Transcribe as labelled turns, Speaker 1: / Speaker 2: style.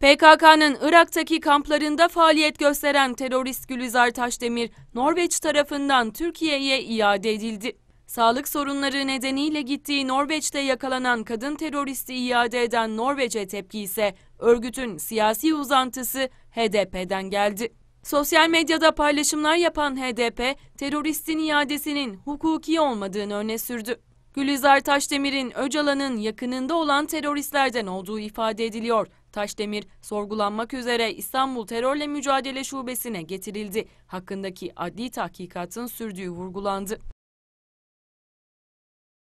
Speaker 1: PKK'nın Irak'taki kamplarında faaliyet gösteren terörist Gülizar Taşdemir, Norveç tarafından Türkiye'ye iade edildi. Sağlık sorunları nedeniyle gittiği Norveç'te yakalanan kadın teröristi iade eden Norveç'e tepki ise örgütün siyasi uzantısı HDP'den geldi. Sosyal medyada paylaşımlar yapan HDP, teröristin iadesinin hukuki olmadığını öne sürdü. Gülizar Taşdemir'in Öcalan'ın yakınında olan teröristlerden olduğu ifade ediliyor. Taşdemir sorgulanmak üzere İstanbul Terörle Mücadele Şubesi'ne getirildi. Hakkındaki adli tahkikatın sürdüğü vurgulandı.